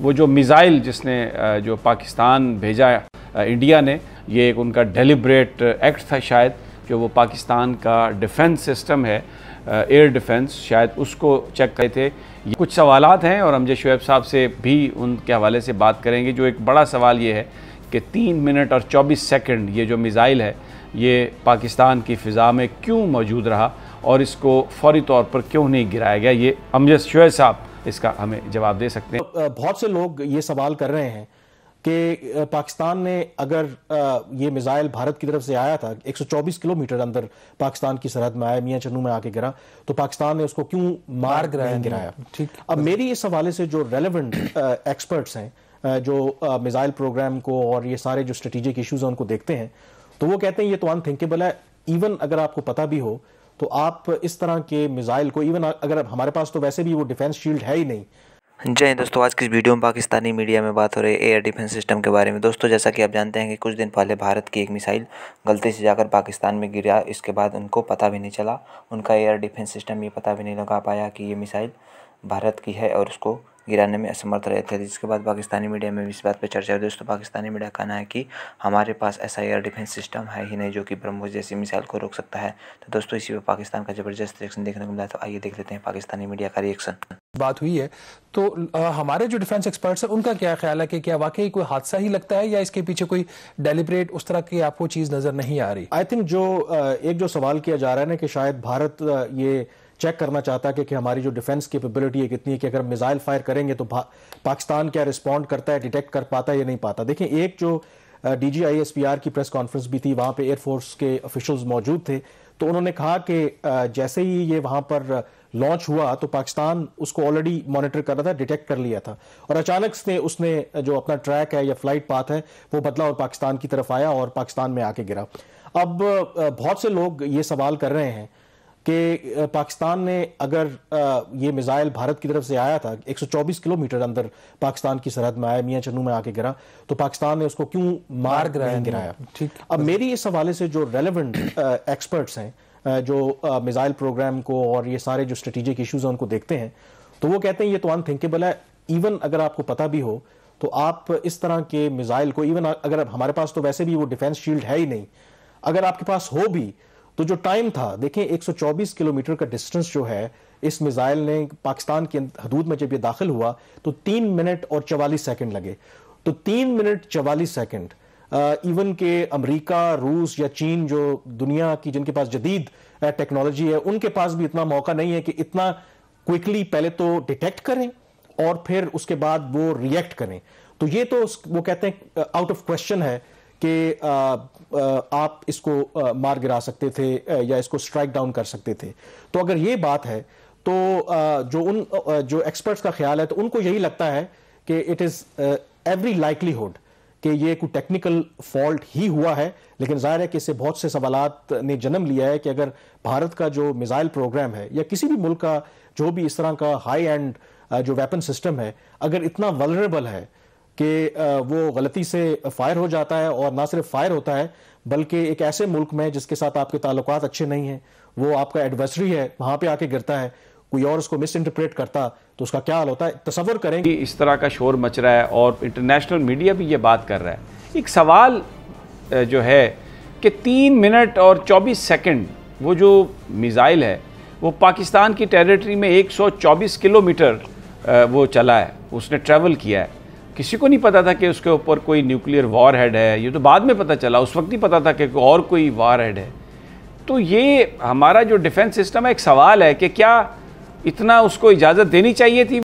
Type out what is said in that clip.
वो जो मिज़ाइल जिसने जो पाकिस्तान भेजा इंडिया ने ये एक उनका डेलिब्रेट एक्ट था शायद जो वो पाकिस्तान का डिफेंस सिस्टम है एयर डिफेंस शायद उसको चेक करे थे ये कुछ सवाल हैं और हमजे शुएब साहब से भी उनके हवाले से बात करेंगे जो एक बड़ा सवाल ये है कि तीन मिनट और चौबीस सेकेंड ये जो मिज़ाइल है ये पाकिस्तान की फ़िज़ा में क्यों मौजूद रहा और इसको फौरी तौर पर क्यों नहीं गिराया गया ये अमजद शुएब साहब इसका हमें जवाब दे सकते हैं बहुत से लोग ये सवाल कर रहे हैं कि पाकिस्तान ने अगर ये मिसाइल भारत की तरफ से आया था 124 किलोमीटर अंदर पाकिस्तान की सरहद में आया मियाँ चन्नू में आके गिरा तो पाकिस्तान ने उसको क्यों मार गिराया गिराया ठीक अब मेरी इस हवाले से जो रेलेवेंट एक्सपर्ट्स हैं जो मिसाइल प्रोग्राम को और ये सारे जो स्ट्रेटिजिक इशूज़ हैं उनको देखते हैं तो वो कहते हैं ये तो अनथिंकेबल है इवन अगर आपको पता भी हो तो आप इस तरह के मिसाइल को इवन अगर हमारे पास तो वैसे भी वो डिफेंस शील्ड है ही नहीं जय हाँ दोस्तों आज की इस वीडियो में पाकिस्तानी मीडिया में बात हो रही है एयर डिफेंस सिस्टम के बारे में दोस्तों जैसा कि आप जानते हैं कि कुछ दिन पहले भारत की एक मिसाइल गलती से जाकर पाकिस्तान में गिरा इसके बाद उनको पता भी नहीं चला उनका एयर डिफेंस सिस्टम ये पता भी नहीं लगा पाया कि ये मिसाइल भारत की है और उसको गिराने में असमर्थ रहे थे जिसके बाद पाकिस्तानी मीडिया में भी इस बात पर चर्चा हुई दोस्तों पाकिस्तानी मीडिया का कहना है कि हमारे पास ऐसा एयर डिफेंस सिस्टम है ही नहीं जो कि ब्रह्मोस जैसी मिसाइल को रोक सकता है तो दोस्तों इसी पर पाकिस्तान का ज़बरदस्त रिएक्शन देखने को मिला तो आइए देख लेते हैं पाकिस्तानी मीडिया का रिएक्शन बात हुई है तो आ, हमारे जो डिफेंस एक्सपर्ट्स हैं उनका क्या ख्याल है कि क्या वाकई कोई हादसा ही लगता है या इसके पीछे कोई डेलिब्रेट उस तरह की आपको चीज़ नज़र नहीं आ रही आई थिंक जो एक जो सवाल किया जा रहा है ना कि शायद भारत ये चेक करना चाहता कि, कि हमारी जो डिफेंस कैपेबिलिटी है कितनी है कि अगर मिसाइल फायर करेंगे तो पाकिस्तान क्या रिस्पॉन्ड करता है डिटेक्ट कर पाता है या नहीं पाता देखें एक जो D G I S P R की प्रेस कॉन्फ्रेंस भी थी वहाँ पर एयरफोर्स के ऑफिशल्स मौजूद थे तो उन्होंने कहा कि जैसे ही ये वहाँ पर लॉन्च हुआ तो पाकिस्तान उसको ऑलरेडी मॉनिटर कर रहा था डिटेक्ट कर लिया था और अचानक से उसने जो अपना ट्रैक है या फ्लाइट पाथ है वो बदला और पाकिस्तान की तरफ आया और पाकिस्तान में आके गिरा अब बहुत से लोग ये सवाल कर रहे हैं कि पाकिस्तान ने अगर ये मिज़ाइल भारत की तरफ से आया था 124 किलोमीटर अंदर पाकिस्तान की सरहद में आया मियाँ चन्नू में आके गिरा तो पाकिस्तान ने उसको क्यों मार गिराया गिराया ठीक अब मेरी इस हवाले से जो रेलिवेंट एक्सपर्ट्स हैं जो मिज़ाइल प्रोग्राम को और ये सारे जो स्ट्रेटिजिक इशूज़ हैं उनको देखते हैं तो वो कहते हैं ये तो अनथिंकेबल है इवन अगर आपको पता भी हो तो आप इस तरह के मिज़ाइल को इवन अगर हमारे पास तो वैसे भी वो डिफेंस शील्ड है ही नहीं अगर आपके पास हो भी तो जो टाइम था देखें 124 किलोमीटर का डिस्टेंस जो है इस मिज़ाइल ने पाकिस्तान के हदूद में जब ये दाखिल हुआ तो तीन मिनट और चवालीस सेकंड लगे तो तीन मिनट चवालीस सेकंड इवन के अमेरिका रूस या चीन जो दुनिया की जिनके पास जदीद टेक्नोलॉजी है उनके पास भी इतना मौका नहीं है कि इतना क्विकली पहले तो डिटेक्ट करें और फिर उसके बाद वो रिएक्ट करें तो ये तो वो कहते हैं आउट ऑफ क्वेश्चन है कि आप इसको मार गिरा सकते थे या इसको स्ट्राइक डाउन कर सकते थे तो अगर ये बात है तो जो उन जो एक्सपर्ट्स का ख्याल है तो उनको यही लगता है कि इट इज़ एवरी लाइकलीहुड कि ये कोई टेक्निकल फॉल्ट ही हुआ है लेकिन जाहिर है कि इससे बहुत से सवाल ने जन्म लिया है कि अगर भारत का जो मिज़ाइल प्रोग्राम है या किसी भी मुल्क का जो भी इस तरह का हाई एंड जो वेपन सिस्टम है अगर इतना वलरेबल है कि वो गलती से फायर हो जाता है और ना सिर्फ फायर होता है बल्कि एक ऐसे मुल्क में जिसके साथ आपके ताल्लुक अच्छे नहीं हैं वो आपका एडवर्सरी है वहाँ पर आके गिरता है कोई और उसको मिस इंटरप्रेट करता तो उसका क्या हाल होता है तस्वर करें कि इस तरह का शोर मच रहा है और इंटरनेशनल मीडिया भी ये बात कर रहा है एक सवाल जो है कि तीन मिनट और चौबीस सेकेंड वो जो मिज़ाइल है वो पाकिस्तान की टेरिटरी में 124 किलोमीटर वो चला है उसने ट्रैवल किया है किसी को नहीं पता था कि उसके ऊपर कोई न्यूक्लियर वॉर हेड है ये तो बाद में पता चला उस वक्त ही पता था कि और कोई वॉर हेड है तो ये हमारा जो डिफेंस सिस्टम है एक सवाल है कि क्या इतना उसको इजाज़त देनी चाहिए थी